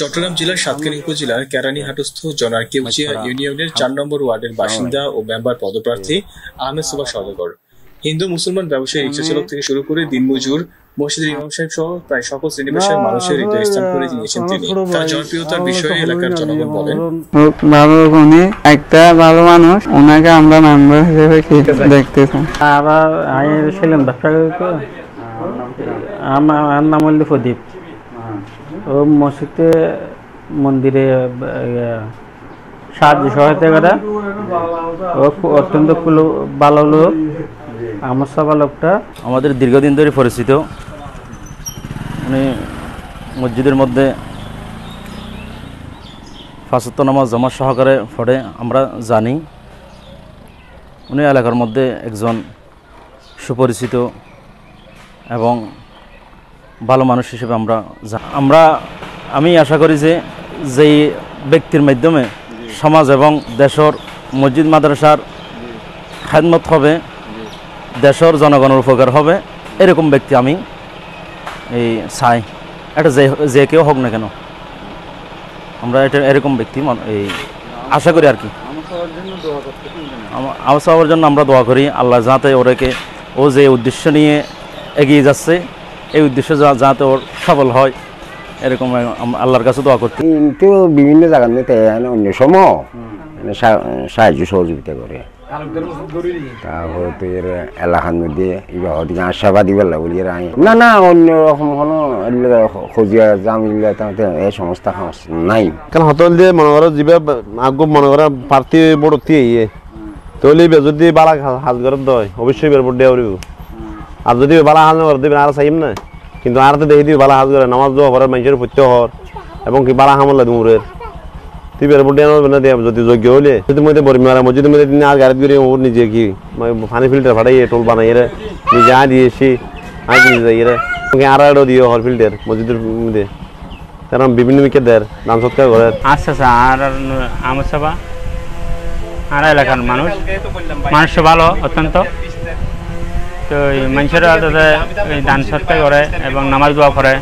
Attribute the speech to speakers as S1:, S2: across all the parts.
S1: চট্টগ্রাম জেলার সাতকানি উপজেলার কেরানীহাটস্থ জনার কেউচিয়া ইউনিয়নের চার নম্বর ওয়ার্ডের হ্যাঁ। বাসিন্দা ও মেম্বার পদপ্রার্থী আহমেদ সুবা সদগর হিন্দু মুসলমান ব্যবসায়ী রিক্সা হ্যাঁ। চালক থেকে শুরু করে দিনমজুর মসজিদের ইমাম সাহেব সহ প্রায় সকল শ্রেণী পেশার মানুষের হৃদয় স্থান করে দিয়েছেন তিনি তার জনপ্রিয়তার বিষয়ে এলাকার জনগণ বলেন ভালো উনি একটা ভালো মানুষ ওনাকে আমরা মেম্বার হিসেবে দেখতে আবার আমি ছিলাম ব্যবসা আমার নাম হল প্রদীপ ও মসজিদে মন্দিরে সাহায্য সহায়তা করা ও অত্যন্ত ভালো লোক আমার সবা লোকটা আমাদের দীর্ঘদিন ধরে পরিচিত উনি মসজিদের মধ্যে ফাঁসত্ব নামাজ জমা সহকারে পড়ে আমরা জানি উনি এলাকার মধ্যে একজন সুপরিচিত এবং ভালো মানুষ হিসেবে আমরা আমরা আমি আশা করি যে যেই ব্যক্তির মাধ্যমে সমাজ এবং দেশের মসজিদ মাদ্রাসার খেদমত হবে দেশের জনগণের উপকার হবে এরকম ব্যক্তি আমি এই চাই এটা যে যে কেউ হোক না কেন আমরা এটা এরকম ব্যক্তি এই আশা করি আর কি আমার সবার জন্য আমরা দোয়া করি আল্লাহ যাতে ওরাকে ও যে উদ্দেশ্য নিয়ে এগিয়ে যাচ্ছে এই উদ্দেশ্যে যাতে ওর সফল হয় এরকম আল্লাহর কাছে দোয়া করতে কিন্তু বিভিন্ন জায়গার নিতে অন্য সময় সাহায্য সহযোগিতা করে তারপরে তো এর এলাকার মধ্যে ইবা ওদিকে আশাবাদী বেলা বলি না না অন্য রকম কোনো খোঁজিয়া জামিল্লা তাতে এই সংস্থা নাই কারণ হতল দিয়ে মনে করো যা আগ মনে করো প্রার্থী বড় তিয়ে যদি বালা হাত ঘর দয় অবশ্যই বের বড় দেওয়া আর যদি বালা হাজ করে আর চাইম না কিন্তু আর তো দেখি দিবি বালা হাজ করে নামাজ দোয়া ঘরের মানুষের পত্য হর এবং কি বালা হামলা দুমুরের তুই বের বুটি আনবে না যদি যোগ্য হলে যদি মধ্যে বরি মারা যদি মধ্যে দিন আর গাড়ি করে ওর নিজে কি পানি ফিল্টার ফাটাই টোল বানাই রে নিজে আ দিয়েছি আজ নিজে যাই রে আর আরও দিও হর ফিল্টার মসজিদের মধ্যে কারণ বিভিন্ন মিকে দেয় দাম সৎকার ঘরের আচ্ছা আচ্ছা আর আমার সভা আর এলাকার মানুষ মানুষ ভালো অত্যন্ত তো মানুষেরা তাতে দান সৎকার করে এবং নামাজ দোয়া করে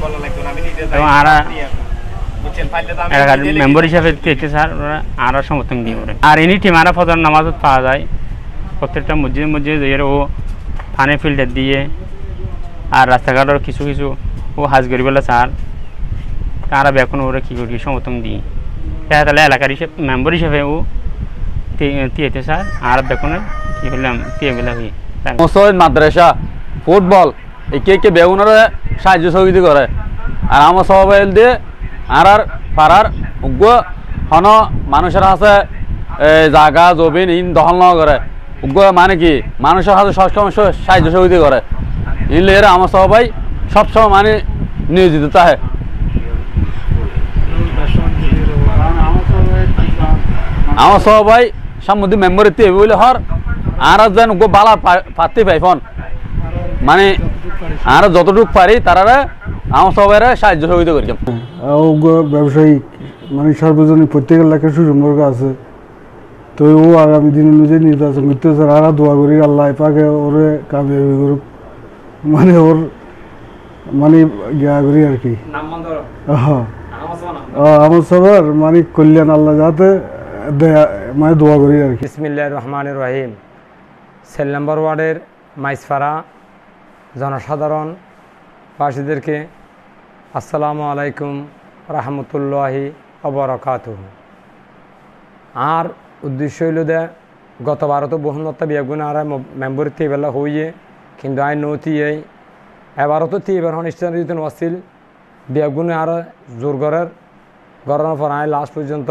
S1: এবং আরা এলাকার মেম্বার হিসাবে কেটে স্যার আরা সমর্থন দিয়ে পড়ে আর এনি টিম আরা ফজর নামাজ পাওয়া যায় প্রত্যেকটা মসজিদে মসজিদে যে ও ফানে ফিল্টার দিয়ে আর রাস্তাঘাটের কিছু কিছু ও হাজ গরিবেলা স্যার তারা বেকন ওরা কী করি সমর্থন দিই তাহলে এলাকার হিসেবে মেম্বার হিসেবে ও তিয়েছে স্যার আর বেকনের কী বললাম তিয়ে বেলা হয়ে মুসলিম মাদ্রাসা ফুটবল একে একে বেগুনের সাহায্য সহযোগিতা করে আর আমার সবাই দিয়ে আর আর পাড়ার উগ্র হন মানুষের হাতে জাগা জবিন ইন দখল ন করে উগ্র মানে কি মানুষের হাতে সবসময় সাহায্য সহযোগিতা করে ইনলে এরা আমার সবাই সবসময় মানে নিয়োজিত তাহে আমার সবাই সামুদ্রিক মেম্বরিতে বলে হর আর যেন গো বালা পাতি পাইফন মানে আর যতটুক পারি তারা আমার সবাই সাহায্য সহযোগিতা করি ব্যবসায়িক মানে সর্বজনীন প্রত্যেক এলাকার সুসম্পর্ক আছে তো ও আগামী দিন অনুযায়ী নির্বাচন করতে স্যার আর দোয়া করি আল্লাহ পাকে ওরে কামিয়াবি করুক মানে ওর মানে ইয়া করি আর কি হ্যাঁ আমার সবার মানে কল্যাণ আল্লাহ যাতে মানে দোয়া করি আর কি ইসমিল্লা রহমান রহিম সেল নাম্বার ওয়ার্ডের মাইসফারা জনসাধারণ বাসীদেরকে আসসালামু আলাইকুম রহমতুল্লাহি অবরকাত আর উদ্দেশ্য হইল দে গত বারত বহুনত্তা বিয়াগুণ আর মেম্বর তিবেলা হইয়ে কিন্তু আই নতি এই এবারও তো তিবের অনুষ্ঠান যদি অসিল বিয়াগুণ আর জোর গড়ের গড়ানোর পর আয় লাস্ট পর্যন্ত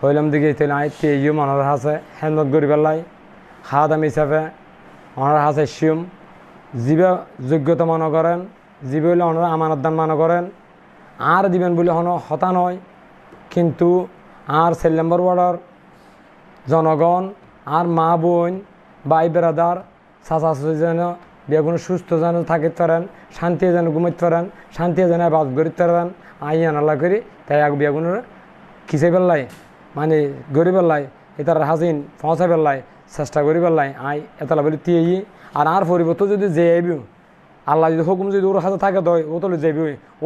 S1: হইলাম দিকে আই তিয়েও মানুষ আছে হেলমত গরিবেলায় খাদাম হিসাবে ওনারা হাসে শিউম জীবে যোগ্যতা মনে করেন জীবে হলে ওনারা আমানতদান মনে করেন আর দিবেন বলে হন হতা নয় কিন্তু আর সেল নম্বর ওয়ার্ডার জনগণ আর মা বোন ভাই বেরাদার চাচা চুচি যেন বেগুন সুস্থ যেন থাকিতে পারেন শান্তি যেন ঘুমাইতে পারেন শান্তি যেন বাস করিতে পারেন আই নালা করি তাই এক বেগুনের খিসে ফেললাই মানে গরিবের লাই এটার হাসিন ফসাই পেল্লাই চেষ্টা করি পেলাই আই এতলা বলি তুই আর আর তো যদি যে আইবি আল্লাহ যদি হুকুম যদি ওর হাতে থাকে দয় ও তোলে যাবি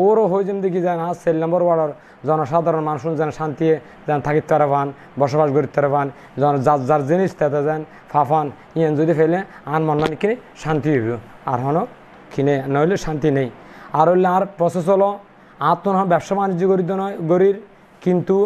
S1: ওরও হয়ে যেন দেখি যেন আজ সেল নম্বর ওয়ার্ডার জনসাধারণ মানুষ যেন শান্তি যেন থাকিতে তারা পান বসবাস করিতে তারা পান যেন যার যার জিনিস তাতে যেন ফাফান ইয়েন যদি ফেলে আন মন মানে কিনে শান্তি হইব আর হনো কিনে নইলে শান্তি নেই আর হইলে আর প্রসেস হলো আর তো ব্যবসা বাণিজ্য করিতে নয় গরির কিন্তু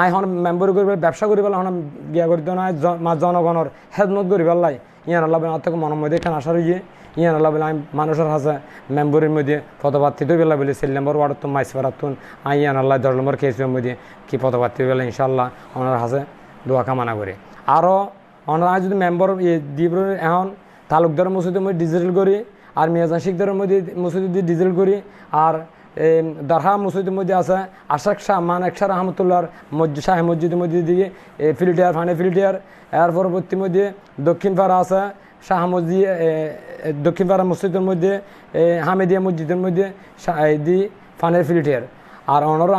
S1: আই হন মেম্বর করি ব্যবসা করি পেলাই হন বিয়া করি না মা জনগণের হেদমত করি পেলাই ইয়ান আল্লাহ আর থেকে মনের মধ্যে এখানে আসার ইয়ে ইয়ান আল্লাহ আমি মানুষের হাসে মেম্বরের মধ্যে পদপ্রার্থী তো বেলা বলি সেল নম্বর ওয়ার্ড তো মাইস ফেরাতুন আই ইয়ান আল্লাহ দশ নম্বর কেসের মধ্যে কি পদপ্রার্থী বেলা ইনশাল্লাহ ওনার হাসে দোয়া কামনা করে আরও ওনারা যদি মেম্বর দ্বীপ এখন তালুকদার মসজিদের মধ্যে ডিজিটাল করি আর মিয়াজান শিখদারের মধ্যে মসজিদ ডিজিটাল করি আর এই দারহা মসজিদের মধ্যে আছে আশাক শাহ মান একশা রহমতুল্লাহর মসজিদ শাহ মসজিদের মধ্যে দিয়ে ফিল্টিয়ার ফানে ফিল্টিয়ার এর পরবর্তী মধ্যে দক্ষিণ পাড়া আছে শাহ মসজিদ দক্ষিণ পাড়া মসজিদের মধ্যে হামেদিয়া মসজিদের মধ্যে দি ফানে ফিল্টিয়ার আর অনর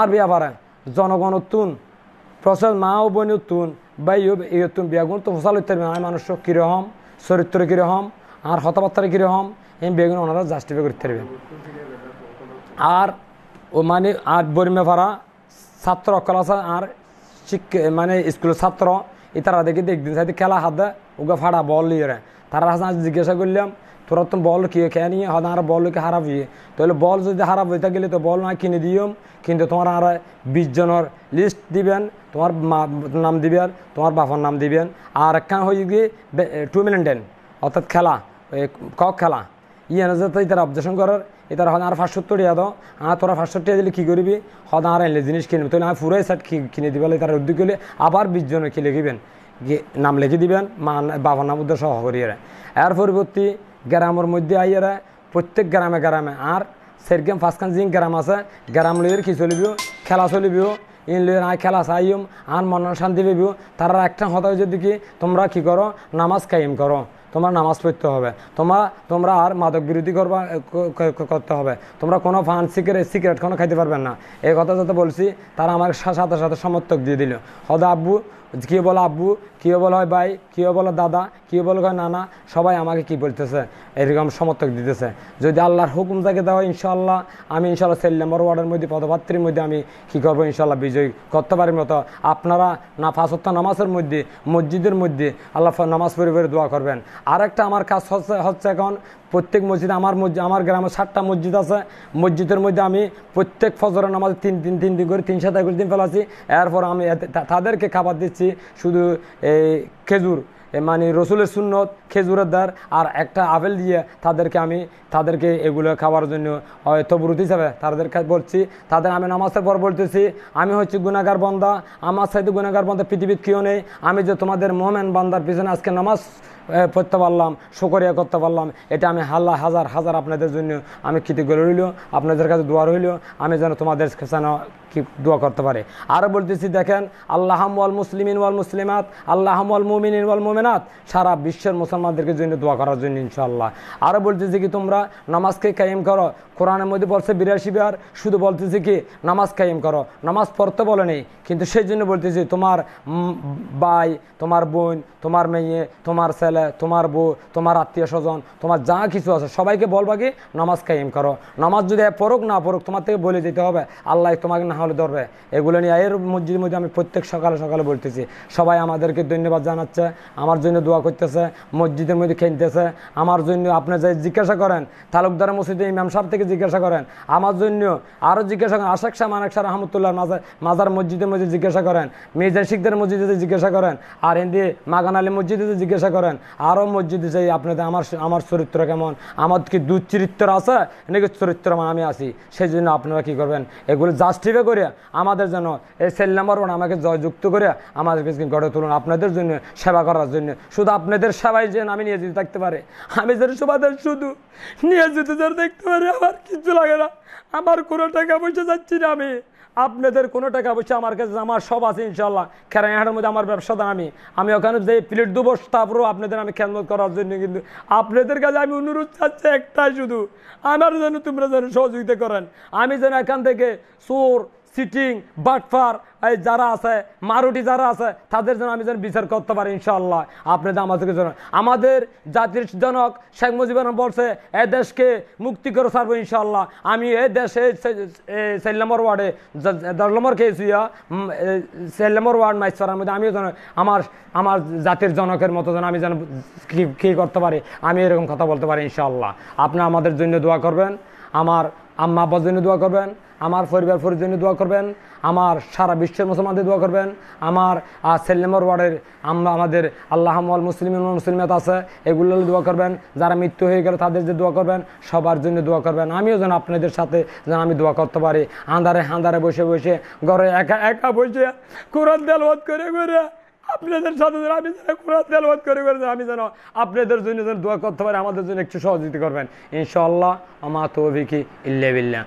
S1: আর বিয়া পারে জনগণ উত্তুন প্রসাদ মা ও বোন তুন বা ইয়ে তুন বিয়াগুন তো ফসল হইতে পারবে মানুষ কীরকম চরিত্র কীরকম আর হতবার্তা কীরকম এই বিয়াগুন ওনারা জাস্টিফাই করতে পারবে আর ও মানে আর বরিমে ফারা ছাত্র ক্লাস আর শিক্ষ মানে স্কুলের ছাত্র ইতারা দেখি একদিন সাথে খেলা হাতে ওকে ফাড়া বল নিয়ে তারা আজ জিজ্ঞাসা করলাম তোরা তো বল কি খেয়ে নিয়ে হয়তো আর বলকে হারাপ ইয়ে তাহলে বল যদি হারাপ হয়ে থাকলে তো বল না কিনে দিও কিন্তু তোমার আর বিশজনের লিস্ট দিবেন তোমার মা নাম দিবেন তোমার বাবার নাম দিবেন আর একখান হয়ে গিয়ে টু মিনিট অর্থাৎ খেলা কক খেলা ইয়ে যাতে তারা অবজেকশন করার এটার হদ আর পাঁচশো টাকা দাও আর তোরা পাঁচশো টাকা দিলে কী করবি হদ আর এলে জিনিস কিনবি তো না পুরাই সাইড কিনে দিবে তার উদ্যোগ করলে আবার বিশ জনে কি লিখিবেন নাম লিখে দিবেন মা বাবার নাম উদ্দেশ্য সহকারীরা এর পরিবর্তী গ্রামের মধ্যে আইয়েরা প্রত্যেক গ্রামে গ্রামে আর সেরকম ফাঁসখান যিনি গ্রাম আছে গ্রাম লইয়ের কী চলিবিও খেলা চলিবিও ইন লইয়ের আয় খেলা চাইম আর মনের শান্তি পেবিও তারা একটা হতা যদি কি তোমরা কি করো নামাজ কায়েম করো তোমরা নামাজ পড়তে হবে তোমরা তোমরা আর মাদক বিরোধী করবা করতে হবে তোমরা কোনো ফান সিগারেট সিগারেট কোনো খাইতে পারবেন না এই কথা যাতে বলছি তারা আমার সাথে সাথে সমর্থক দিয়ে দিল হদা আব্বু কে বলো আব্বু কেউ বলো হয় ভাই কেউ বলো দাদা কেউ বলো হয় নানা সবাই আমাকে কি বলতেছে এরকম সমর্থক দিতেছে যদি আল্লাহর হুকুম থাকে দেওয়া ইনশাল্লাহ আমি ইনশাল্লাহ সেল নম্বর ওয়ার্ডের মধ্যে পদপাত্রীর মধ্যে আমি কি করবো ইনশাল্লাহ বিজয়ী করতে পারি মতো আপনারা না ফাঁসত্ব নামাজের মধ্যে মসজিদের মধ্যে আল্লাহ নামাজ পড়ে পড়ে দোয়া করবেন আরেকটা আমার কাজ হচ্ছে হচ্ছে এখন প্রত্যেক মসজিদ আমার মসজিদ আমার গ্রামে ষাটটা মসজিদ আছে মসজিদের মধ্যে আমি প্রত্যেক ফজরের নামাজ তিন তিন তিন দিন করে তিন সাত করে দিন ফেলাছি এরপর আমি তাদেরকে খাবার দিচ্ছি শুধু এই খেজুর মানে রসুলের সুন্নত খেজুরের দ্বার আর একটা আপেল দিয়ে তাদেরকে আমি তাদেরকে এগুলো খাওয়ার জন্য তবরুত হিসাবে তাদের বলছি তাদের আমি নামাজের পর বলতেছি আমি হচ্ছে গুণাগার বন্দা আমার সাথে গুণাগার বন্দা পৃথিবীর কেউ নেই আমি যে তোমাদের মোহামেন বান্দার পিছনে আজকে নামাজ পড়তে পারলাম শুকরিয়া করতে পারলাম এটা আমি হাল্লা হাজার হাজার আপনাদের জন্য আমি কৃতজ্ঞ রইল আপনাদের কাছে দোয়া রইল আমি যেন তোমাদের যেন কি দোয়া করতে পারে আরও বলতেছি দেখেন আল্লাহাম ওয়াল মুসলিমিন ওয়াল মুসলিমাত আল্লাহাম ওয়াল মুমিন ইনওয়াল মুমেন মোমেনাত সারা বিশ্বের মুসলমানদেরকে জন্য দোয়া করার জন্য ইনশাল্লাহ আরও বলতেছি কি তোমরা নামাজকে কায়েম করো কোরআনের মধ্যে বলছে বিরাশি বিহার শুধু বলতেছি কি নামাজ কায়েম করো নামাজ পড়তে বলে নেই কিন্তু সেই জন্য বলতেছি তোমার ভাই তোমার বোন তোমার মেয়ে তোমার ছেলে তোমার বউ তোমার আত্মীয় স্বজন তোমার যা কিছু আছে সবাইকে বলবা কি নামাজ কায়েম করো নামাজ যদি পড়ুক না পড়ুক তোমার থেকে বলে দিতে হবে আল্লাহ তোমাকে না হলে ধরবে এগুলো নিয়ে এর মসজিদের মধ্যে আমি প্রত্যেক সকালে সকালে বলতেছি সবাই আমাদেরকে ধন্যবাদ জানাচ্ছে আমার আমার জন্য দোয়া করতেছে মসজিদের মধ্যে খেলতেছে আমার জন্য আপনি যে জিজ্ঞাসা করেন তালুকদার মসজিদে ইমাম সাহেব থেকে জিজ্ঞাসা করেন আমার জন্য আরও জিজ্ঞাসা করেন আশেখ শাহ মানেক শাহ রহমতুল্লাহ মাজার মাজার মসজিদের মধ্যে জিজ্ঞাসা করেন মির্জা শিখদের মসজিদে জিজ্ঞাসা করেন আর হিন্দি মাগান আলী মসজিদে জিজ্ঞাসা করেন আরও মসজিদে যাই আপনাদের আমার আমার চরিত্র কেমন আমার কি চরিত্র আছে নাকি চরিত্র মানে আমি আছি সেই জন্য আপনারা কি করবেন এগুলো জাস্টিফাই করে আমাদের জন্য এই সেল নাম্বার ওয়ান আমাকে জয়যুক্ত করে আমাদেরকে গড়ে তুলুন আপনাদের জন্য সেবা করার জন্য জন্য শুধু আপনাদের সবাই যেন আমি নিয়ে যেতে থাকতে পারে আমি যেন সবাদের শুধু নিয়ে যেতে যেন দেখতে পারে আমার কিছু লাগে না আমার কোনো টাকা পয়সা যাচ্ছি না আমি আপনাদের কোনো টাকা পয়সা আমার কাছে আমার সব আছে ইনশাল্লাহ খেরাইহাটের মধ্যে আমার ব্যবসা আমি আমি ওখানে যে প্লেট দেবো তারপরেও আপনাদের আমি খেয়াল করার জন্য কিন্তু আপনাদের কাছে আমি অনুরোধ চাচ্ছি একটাই শুধু আমার জন্য তোমরা যেন সহযোগিতা করেন আমি যেন এখান থেকে চোর সিটিং বাটফার এই যারা আছে মারুটি যারা আছে তাদের জন্য আমি যেন বিচার করতে পারি ইনশাল্লাহ আপনাদের আমাদেরকে জন্য আমাদের জাতির জনক শেখ মুজিবুর বলছে এ দেশকে মুক্তি করে ছাড়বো ইনশাল্লাহ আমি এ দেশে সেল নম্বর ওয়ার্ডে দশ নম্বর খেয়েছি সেল নম্বর ওয়ার্ড মাইসরার মধ্যে আমিও যেন আমার আমার জাতির জনকের মতো যেন আমি যেন কী করতে পারি আমি এরকম কথা বলতে পারি ইনশাল্লাহ আপনি আমাদের জন্য দোয়া করবেন আমার আম্মা আব্বার জন্য দোয়া করবেন আমার পরিবার পরিজন্য দোয়া করবেন আমার সারা বিশ্বের মুসলমানদের দোয়া করবেন আমার সেল্লেমর ওয়ার্ডের আমরা আমাদের আল্লাহমল মুসলিম মুসলিমাত আছে এগুলো দোয়া করবেন যারা মৃত্যু হয়ে গেল তাদের যে দোয়া করবেন সবার জন্য দোয়া করবেন আমিও যেন আপনাদের সাথে যেন আমি দোয়া করতে পারি আন্ধারে হান্দারে বসে বসে ঘরে একা একা বসে কোরআন দালবাদ করে করে আপনাদের সাথে যেন আমি যেন কোরআন তেলবাদ করে করে আমি যেন আপনাদের জন্য যেন দোয়া করতে পারি আমাদের জন্য একটু সহযোগিতা করবেন ইনশাল্লাহ আমা তৌফিকি ইল্লা বিল্লাহ